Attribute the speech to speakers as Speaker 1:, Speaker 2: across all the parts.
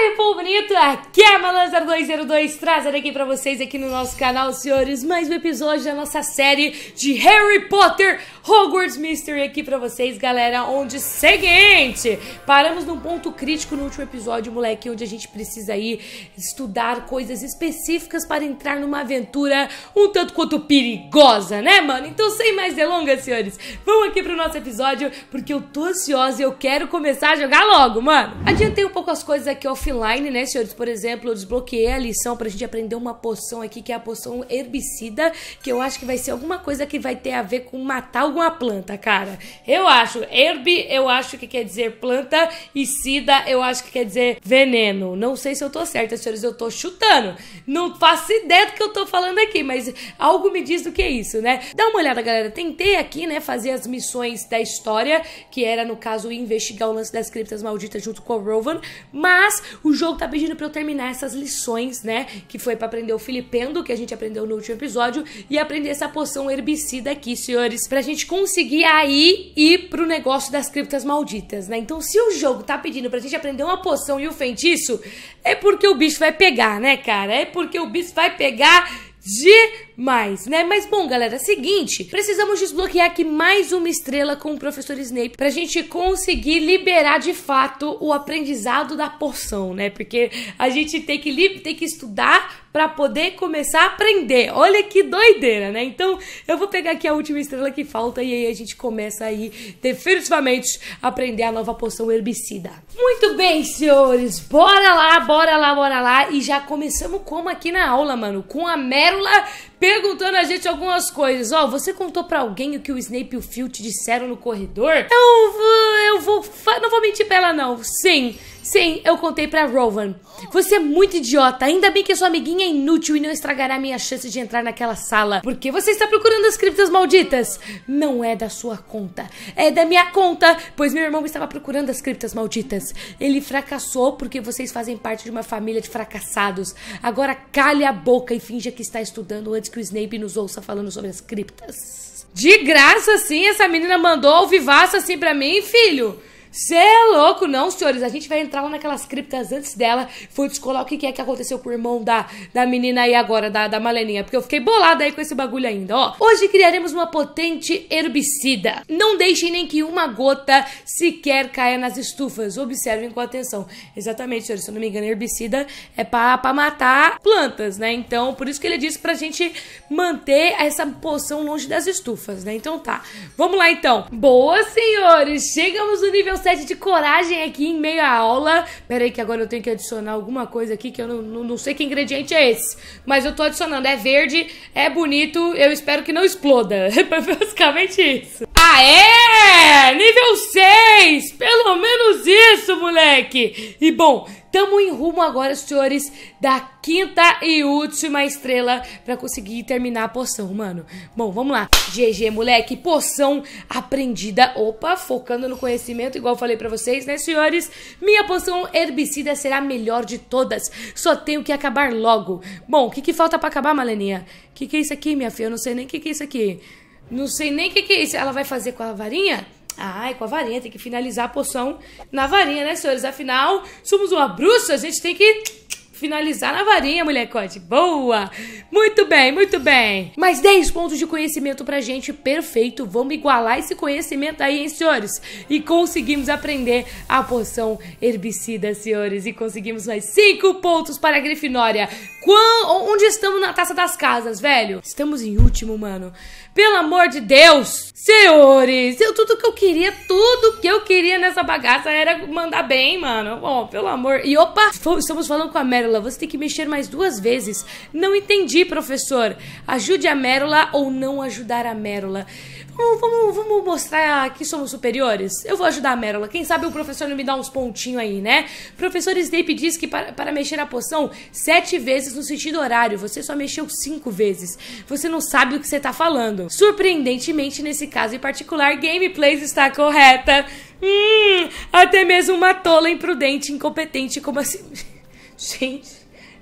Speaker 1: Oi, povo bonito! Aqui é a malanzar 202 trazendo aqui pra vocês aqui no nosso canal, senhores, mais um episódio da nossa série de Harry Potter Hogwarts Mystery aqui pra vocês, galera, onde seguinte, paramos num ponto crítico no último episódio, moleque, onde a gente precisa aí estudar coisas específicas para entrar numa aventura um tanto quanto perigosa, né, mano? Então, sem mais delongas, senhores, vamos aqui pro nosso episódio, porque eu tô ansiosa e eu quero começar a jogar logo, mano! Adiantei um pouco as coisas aqui ao final offline, né, senhores? Por exemplo, eu desbloqueei a lição pra gente aprender uma poção aqui, que é a poção herbicida, que eu acho que vai ser alguma coisa que vai ter a ver com matar alguma planta, cara. Eu acho. Herb, eu acho que quer dizer planta, e sida, eu acho que quer dizer veneno. Não sei se eu tô certa, senhores, eu tô chutando. Não faço ideia do que eu tô falando aqui, mas algo me diz do que é isso, né? Dá uma olhada, galera. Tentei aqui, né, fazer as missões da história, que era, no caso, investigar o lance das criptas malditas junto com o Rovan, mas o jogo tá pedindo pra eu terminar essas lições, né? Que foi para aprender o Filipendo, que a gente aprendeu no último episódio, e aprender essa poção herbicida aqui, senhores, pra gente conseguir aí ir pro negócio das criptas malditas, né? Então, se o jogo tá pedindo pra gente aprender uma poção e o um feitiço, é porque o bicho vai pegar, né, cara? É porque o bicho vai pegar de mais, né? Mas bom, galera, seguinte, precisamos desbloquear aqui mais uma estrela com o professor Snape pra gente conseguir liberar de fato o aprendizado da porção, né? Porque a gente tem que, tem que estudar para poder começar a aprender. Olha que doideira, né? Então, eu vou pegar aqui a última estrela que falta e aí a gente começa aí definitivamente a aprender a nova poção herbicida. Muito bem, senhores. Bora lá, bora lá, bora lá e já começamos como aqui na aula, mano, com a Mérula perguntando a gente algumas coisas. Ó, oh, você contou para alguém o que o Snape e o Filch disseram no corredor? Eu, eu vou. Não vou mentir pra ela, não. Sim. Sim, eu contei para Rowan. Você é muito idiota. Ainda bem que a sua amiguinha é inútil e não estragará minha chance de entrar naquela sala. Porque você está procurando as criptas malditas? Não é da sua conta. É da minha conta, pois meu irmão estava procurando as criptas malditas. Ele fracassou porque vocês fazem parte de uma família de fracassados. Agora cale a boca e finja que está estudando antes que o Snape nos ouça falando sobre as criptas. De graça, sim, essa menina mandou o vivaço assim pra mim, filho. Cê é louco, não, senhores. A gente vai entrar lá naquelas criptas antes dela. Foi descolar o que, que é que aconteceu com o irmão da, da menina aí agora, da, da Maleninha. Porque eu fiquei bolada aí com esse bagulho ainda, ó. Hoje criaremos uma potente herbicida. Não deixem nem que uma gota sequer caia nas estufas. Observem com atenção. Exatamente, senhores. Se eu não me engano, herbicida é pra, pra matar plantas, né? Então, por isso que ele disse pra gente manter essa poção longe das estufas, né? Então tá. Vamos lá, então. Boa, senhores. Chegamos no nível 7 de coragem aqui em meio à aula. Pera aí que agora eu tenho que adicionar alguma coisa aqui que eu não, não, não sei que ingrediente é esse. Mas eu tô adicionando. É verde, é bonito, eu espero que não exploda. É basicamente isso. Ah, é! Nível 6! Pelo menos isso, moleque! E bom, Tamo em rumo agora, senhores, da quinta e última estrela pra conseguir terminar a poção, mano. Bom, vamos lá. GG, moleque, poção aprendida. Opa, focando no conhecimento, igual eu falei pra vocês, né, senhores? Minha poção herbicida será a melhor de todas. Só tenho que acabar logo. Bom, o que, que falta pra acabar, Maleninha? O que, que é isso aqui, minha filha? Eu não sei nem o que, que é isso aqui. Não sei nem o que, que é isso. Ela vai fazer com a varinha? Ai, com a varinha, tem que finalizar a poção na varinha, né, senhores? Afinal, somos uma bruxa, a gente tem que finalizar na varinha, molecote. Boa! Muito bem, muito bem. Mais 10 pontos de conhecimento pra gente, perfeito. Vamos igualar esse conhecimento aí, hein, senhores? E conseguimos aprender a poção herbicida, senhores. E conseguimos mais 5 pontos para a Grifinória. Quão, onde estamos na taça das casas, velho? Estamos em último, mano. Pelo amor de Deus! Senhores, eu, tudo que eu queria, tudo que eu queria nessa bagaça era mandar bem, mano. Bom, pelo amor. E opa, estamos falando com a Mérula. Você tem que mexer mais duas vezes. Não entendi, professor. Ajude a Mérula ou não ajudar a Mérula. Vamos, hum, vamos, vamos mostrar que somos superiores? Eu vou ajudar a Merola. Quem sabe o professor não me dá uns pontinhos aí, né? professor Snape diz que para, para mexer a poção sete vezes no sentido horário. Você só mexeu cinco vezes. Você não sabe o que você tá falando. Surpreendentemente, nesse caso em particular, gameplay está correta. Hum, até mesmo uma tola imprudente, incompetente como assim. Gente.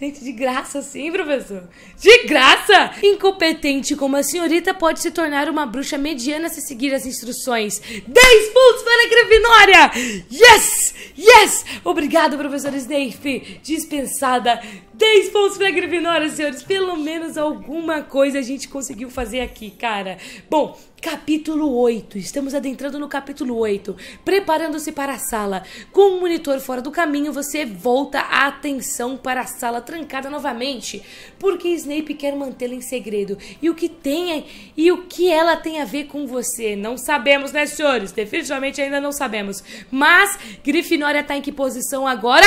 Speaker 1: Gente, de graça sim, professor. De graça! Incompetente como a senhorita pode se tornar uma bruxa mediana se seguir as instruções. 10 pontos para a Grevinória! Yes! Yes! Obrigado, professor Snape. Dispensada. 10 pontos para a Grevinória, senhores. Pelo menos alguma coisa a gente conseguiu fazer aqui, cara. Bom, Capítulo 8. Estamos adentrando no capítulo 8. Preparando-se para a sala. Com o monitor fora do caminho, você volta a atenção para a sala trancada novamente, porque Snape quer mantê-la em segredo. E o que tem é, e o que ela tem a ver com você? Não sabemos, né, senhores? Definitivamente ainda não sabemos. Mas Grifinória está em que posição agora?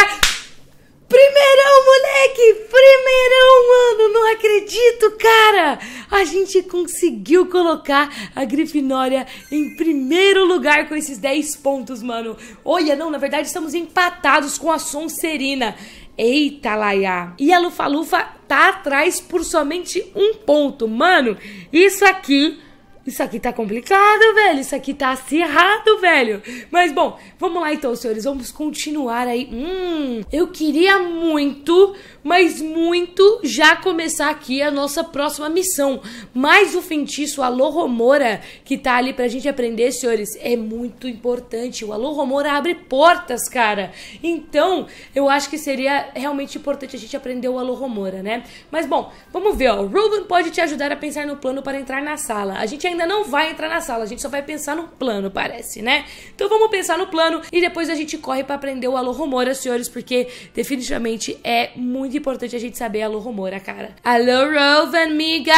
Speaker 1: Primeirão, moleque! Primeirão, mano! Não acredito, cara! A gente conseguiu colocar a Grifinória em primeiro lugar com esses 10 pontos, mano. Olha, não, na verdade estamos empatados com a Sonserina. Eita, Laia! E a Lufa-Lufa tá atrás por somente um ponto. Mano, isso aqui isso aqui tá complicado, velho. Isso aqui tá acirrado, velho. Mas bom, vamos lá então, senhores. Vamos continuar aí. Hum, eu queria muito mas muito já começar aqui a nossa próxima missão. Mas o feitiço Romora, que tá ali pra gente aprender, senhores, é muito importante. O alô Romora abre portas, cara. Então, eu acho que seria realmente importante a gente aprender o alô Romora, né? Mas bom, vamos ver, ó. O Ruben pode te ajudar a pensar no plano para entrar na sala. A gente ainda não vai entrar na sala, a gente só vai pensar no plano, parece, né? Então vamos pensar no plano e depois a gente corre para aprender o alô Romora, senhores, porque definitivamente é muito muito importante a gente saber alô Romora, cara. Alô Rovan, amiga!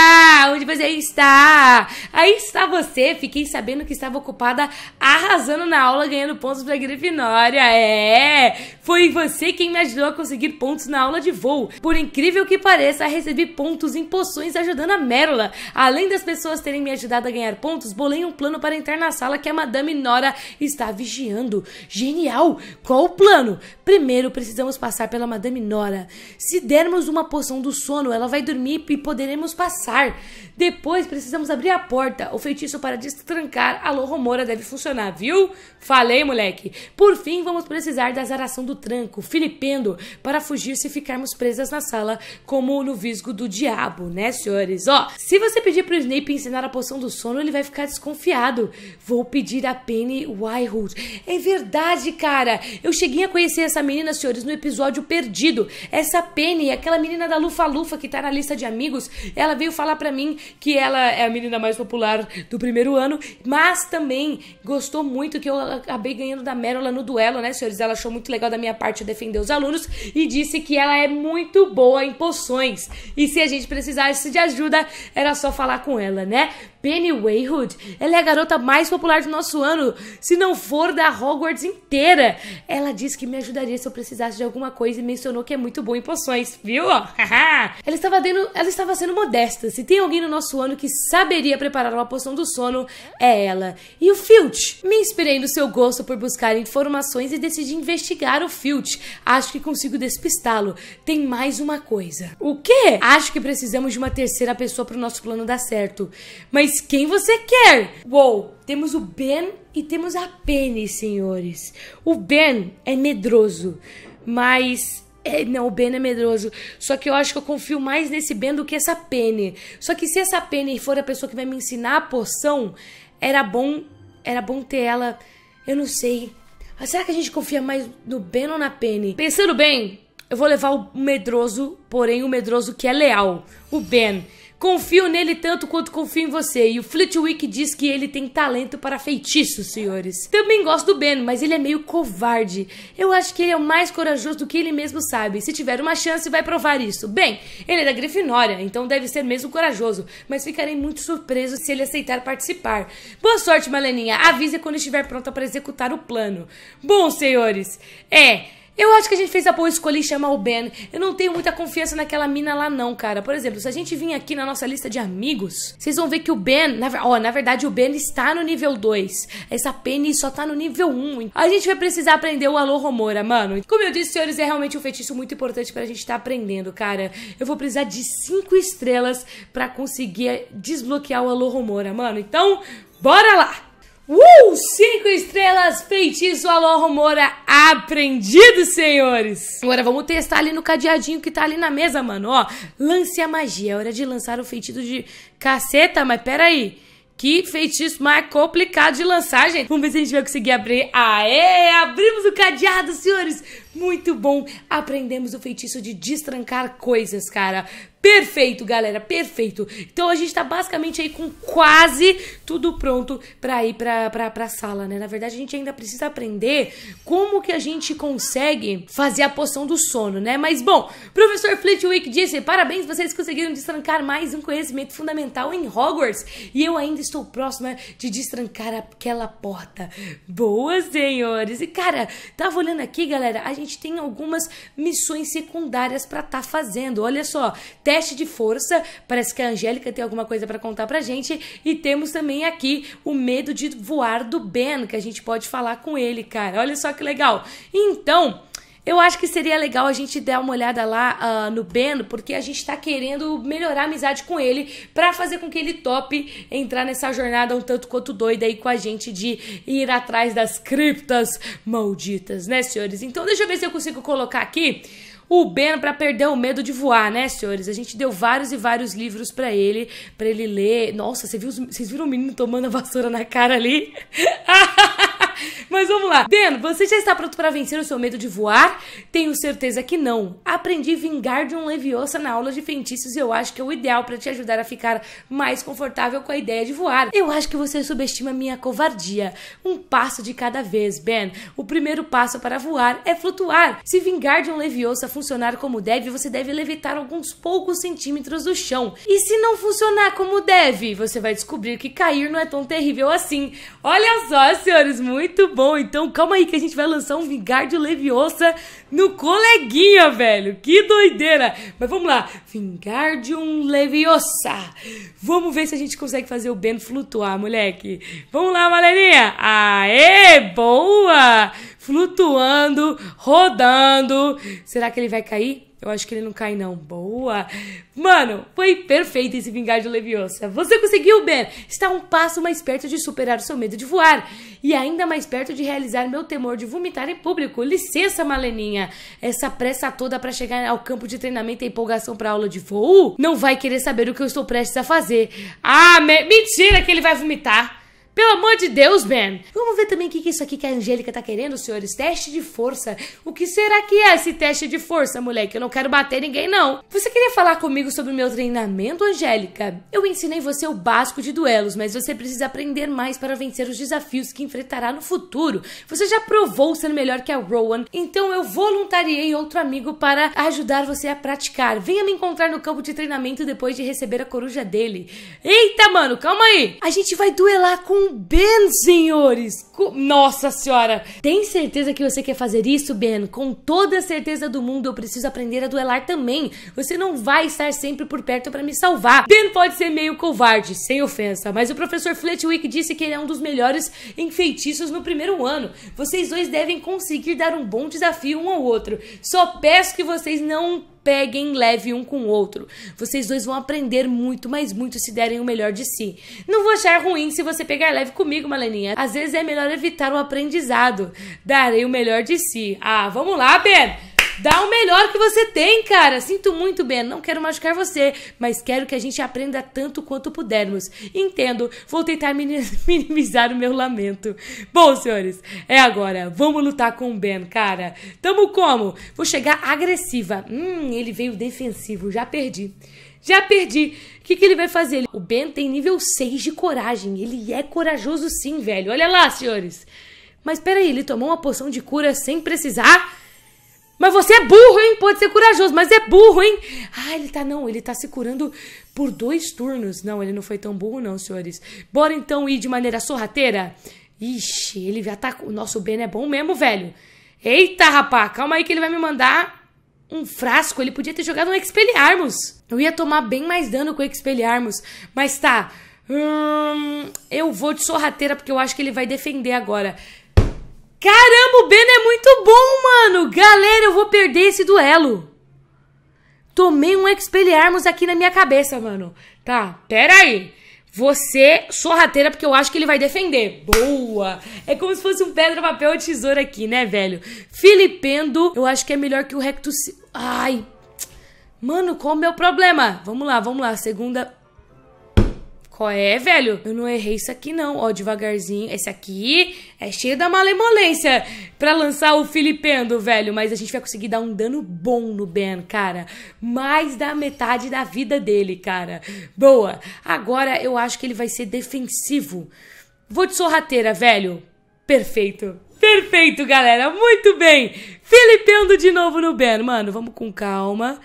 Speaker 1: Onde você está? Aí está você, fiquei sabendo que estava ocupada arrasando na aula, ganhando pontos pra Grifinória. É! Foi você quem me ajudou a conseguir pontos na aula de voo. Por incrível que pareça, recebi pontos em poções ajudando a Merla. Além das pessoas terem me ajudado a ganhar pontos, bolei um plano para entrar na sala que a Madame Nora está vigiando. Genial! Qual o plano? Primeiro precisamos passar pela Madame Nora. Se dermos uma poção do sono, ela vai dormir e poderemos passar. Depois precisamos abrir a porta. O feitiço para destrancar a Lohomora deve funcionar, viu? Falei, moleque. Por fim, vamos precisar da zaração do tranco, filipendo, para fugir se ficarmos presas na sala, como no visgo do diabo, né, senhores? Ó, se você pedir pro Snape ensinar a poção do sono, ele vai ficar desconfiado. Vou pedir a Penny Wyhood. É verdade, cara. Eu cheguei a conhecer essa menina, senhores, no episódio perdido. Essa Penny, aquela menina da Lufa-Lufa que tá na lista de amigos, ela veio falar para mim que ela é a menina mais popular do primeiro ano, mas também gostou muito que eu acabei ganhando da Merola no duelo, né, senhores? Ela achou muito legal da minha parte defender os alunos e disse que ela é muito boa em poções. E se a gente precisasse de ajuda, era só falar com ela, né? Penny Wayhood, ela é a garota mais popular do nosso ano, se não for da Hogwarts inteira. Ela disse que me ajudaria se eu precisasse de alguma coisa e mencionou que é muito boa em poções, viu? ela estava dando, ela estava sendo modesta. Se tem alguém no nosso ano que saberia preparar uma poção do sono, é ela. E o Filch? Me inspirei no seu gosto por buscar informações e decidi investigar o Filch. Acho que consigo despistá-lo. Tem mais uma coisa. O quê? Acho que precisamos de uma terceira pessoa para o nosso plano dar certo. Mas quem você quer. Uou, temos o Ben e temos a Penny, senhores. O Ben é medroso, mas é, não, o Ben é medroso. Só que eu acho que eu confio mais nesse Ben do que essa Penny. Só que se essa Penny for a pessoa que vai me ensinar a poção, era bom, era bom ter ela. Eu não sei. Mas será que a gente confia mais no Ben ou na Penny? Pensando bem, eu vou levar o medroso, porém o medroso que é leal, o Ben. Confio nele tanto quanto confio em você. E o Flitwick diz que ele tem talento para feitiços, senhores. Também gosto do Ben, mas ele é meio covarde. Eu acho que ele é o mais corajoso do que ele mesmo sabe. Se tiver uma chance, vai provar isso. Bem, ele é da Grifinória, então deve ser mesmo corajoso. Mas ficarei muito surpreso se ele aceitar participar. Boa sorte, Maleninha. Avise quando estiver pronta para executar o plano. Bom, senhores, é... Eu acho que a gente fez a boa escolha em chamar o Ben. Eu não tenho muita confiança naquela mina lá, não, cara. Por exemplo, se a gente vir aqui na nossa lista de amigos, vocês vão ver que o Ben. Na, ó, na verdade, o Ben está no nível 2. Essa Penny só tá no nível 1. A gente vai precisar aprender o Alô Romora, mano. Como eu disse, senhores, é realmente um feitiço muito importante pra gente estar tá aprendendo, cara. Eu vou precisar de 5 estrelas pra conseguir desbloquear o Alô Romora, mano. Então, bora lá! Uh! Cinco estrelas, feitiço, alô, rumora, aprendido, senhores! Agora vamos testar ali no cadeadinho que tá ali na mesa, mano, ó. Lance a magia, é hora de lançar o feitiço de caceta, mas peraí. Que feitiço mais complicado de lançar, gente. Vamos ver se a gente vai conseguir abrir. Aê! Abrimos o cadeado, senhores! Muito bom! Aprendemos o feitiço de destrancar coisas, cara. Perfeito, galera, perfeito. Então a gente tá basicamente aí com quase tudo pronto pra ir pra, pra, pra sala, né? Na verdade, a gente ainda precisa aprender como que a gente consegue fazer a poção do sono, né? Mas, bom, professor Flitwick disse, parabéns, vocês conseguiram destrancar mais um conhecimento fundamental em Hogwarts e eu ainda estou próxima de destrancar aquela porta. Boa, senhores! E, cara, tava olhando aqui, galera, a gente tem algumas missões secundárias pra tá fazendo. Olha só, teste de força. Parece que a Angélica tem alguma coisa para contar pra gente. E temos também aqui o medo de voar do Ben, que a gente pode falar com ele, cara. Olha só que legal. Então, eu acho que seria legal a gente dar uma olhada lá uh, no Ben, porque a gente tá querendo melhorar a amizade com ele para fazer com que ele tope entrar nessa jornada um tanto quanto doida aí com a gente de ir atrás das criptas malditas, né, senhores? Então deixa eu ver se eu consigo colocar aqui o Ben para perder o medo de voar, né, senhores? A gente deu vários e vários livros para ele, para ele ler. Nossa, vocês viu, viram o menino tomando a vassoura na cara ali? Mas vamos lá. Deno, você já está pronto para vencer o seu medo de voar? Tenho certeza que não. Aprendi vingar de um leviosa na aula de feitiços e eu acho que é o ideal para te ajudar a ficar mais confortável com a ideia de voar. Eu acho que você subestima minha covardia. Um passo de cada vez, Ben. O primeiro passo para voar é flutuar. Se vingar de um leviosa funcionar como deve, você deve levitar alguns poucos centímetros do chão. E se não funcionar como deve, você vai descobrir que cair não é tão terrível assim. Olha só, senhores, muito muito bom. Então calma aí que a gente vai lançar um Vingardio Leviosa no coleguinha, velho. Que doideira. Mas vamos lá. Vingardium Leviosa. Vamos ver se a gente consegue fazer o Ben flutuar, moleque. Vamos lá, galerinha. Aê, boa. Flutuando, rodando. Será que ele vai cair? Eu acho que ele não cai, não. Boa! Mano, foi perfeito esse vingar de Leviosa. Você conseguiu, Ben! Está um passo mais perto de superar o seu medo de voar. E ainda mais perto de realizar meu temor de vomitar em público. Licença, Maleninha. Essa pressa toda para chegar ao campo de treinamento e empolgação para aula de voo? Não vai querer saber o que eu estou prestes a fazer. Ah, me mentira que ele vai vomitar! Pelo amor de Deus, Ben! Vamos ver também o que, é isso aqui que a Angélica tá querendo, senhores. Teste de força. O que será que é esse teste de força, moleque? Eu não quero bater ninguém, não. Você queria falar comigo sobre o meu treinamento, Angélica? Eu ensinei você o básico de duelos, mas você precisa aprender mais para vencer os desafios que enfrentará no futuro. Você já provou ser melhor que a Rowan, então eu voluntariei outro amigo para ajudar você a praticar. Venha me encontrar no campo de treinamento depois de receber a coruja dele. Eita, mano, calma aí! A gente vai duelar com Ben, senhores! Nossa senhora! Tem certeza que você quer fazer isso, Ben? Com toda a certeza do mundo, eu preciso aprender a duelar também. Você não vai estar sempre por perto para me salvar. Ben pode ser meio covarde, sem ofensa, mas o professor Fletwick disse que ele é um dos melhores em feitiços no primeiro ano. Vocês dois devem conseguir dar um bom desafio um ao outro. Só peço que vocês não peguem leve um com o outro. Vocês dois vão aprender muito, mas muito se derem o melhor de si. Não vou achar ruim se você pegar leve comigo, Maleninha. Às vezes é melhor evitar o aprendizado. Darei o melhor de si. Ah, vamos lá, Ben! Dá o melhor que você tem, cara. Sinto muito, Ben. Não quero machucar você, mas quero que a gente aprenda tanto quanto pudermos. Entendo. Vou tentar minimizar o meu lamento. Bom, senhores, é agora. Vamos lutar com o Ben, cara. Tamo como? Vou chegar agressiva. Hum, ele veio defensivo. Já perdi. Já perdi. O que, que ele vai fazer? O Ben tem nível 6 de coragem. Ele é corajoso sim, velho. Olha lá, senhores. Mas peraí, ele tomou uma poção de cura sem precisar? Mas você é burro, hein? Pode ser corajoso, mas é burro, hein? Ah, ele tá não, ele tá se curando por dois turnos. Não, ele não foi tão burro, não, senhores. Bora então ir de maneira sorrateira? Ixi, ele já tá. o nosso Ben é bom mesmo, velho. Eita, rapá, calma aí que ele vai me mandar um frasco. Ele podia ter jogado um Expelliarmus. Eu ia tomar bem mais dano com o Expelliarmus. Mas tá. Hum, eu vou de sorrateira porque eu acho que ele vai defender agora. Caramba, o Ben é muito bom, mano! Galera, eu vou perder esse duelo. Tomei um Expelliarmus aqui na minha cabeça, mano. Tá, pera aí. Você, sorrateira, porque eu acho que ele vai defender. Boa! É como se fosse um pedra, papel ou tesoura aqui, né, velho? Filipendo, eu acho que é melhor que o Rectus... Ai! Mano, qual é o meu problema? Vamos lá, vamos lá. Segunda qual é, velho? Eu não errei isso aqui, não. Ó, devagarzinho. Esse aqui é cheio da malemolência pra lançar o Filipendo, velho. Mas a gente vai conseguir dar um dano bom no Ben, cara. Mais da metade da vida dele, cara. Boa. Agora eu acho que ele vai ser defensivo. Vou de sorrateira, velho. Perfeito. Perfeito, galera. Muito bem. Filipendo de novo no Ben. Mano, vamos com calma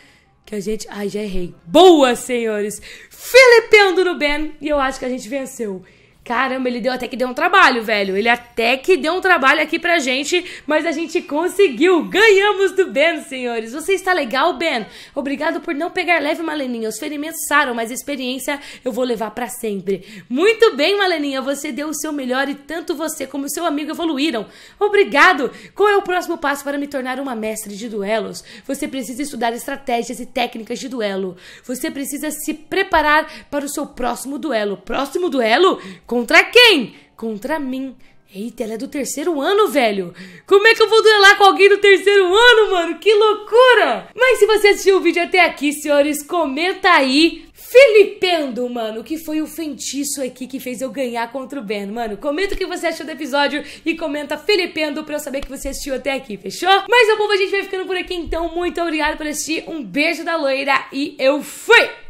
Speaker 1: que a gente. Ai, já errei. Boa, senhores! Felipe no Ben e eu acho que a gente venceu. Caramba, ele deu até que deu um trabalho, velho. Ele até que deu um trabalho aqui pra gente, mas a gente conseguiu. Ganhamos do Ben, senhores. Você está legal, Ben? Obrigado por não pegar leve, Maleninha. Os ferimentos saram, mas a experiência eu vou levar para sempre. Muito bem, Maleninha. Você deu o seu melhor e tanto você como seu amigo evoluíram. Obrigado. Qual é o próximo passo para me tornar uma mestre de duelos? Você precisa estudar estratégias e técnicas de duelo. Você precisa se preparar para o seu próximo duelo. Próximo duelo? Contra quem? Contra mim. Eita, ela é do terceiro ano, velho. Como é que eu vou duelar com alguém do terceiro ano, mano? Que loucura! Mas se você assistiu o vídeo até aqui, senhores, comenta aí. Filipendo, mano, que foi o feitiço aqui que fez eu ganhar contra o Ben, mano. Comenta o que você achou do episódio e comenta Filipendo pra eu saber que você assistiu até aqui, fechou? Mas, meu povo, a gente vai ficando por aqui, então. Muito obrigado por assistir. Um beijo da loira e eu fui!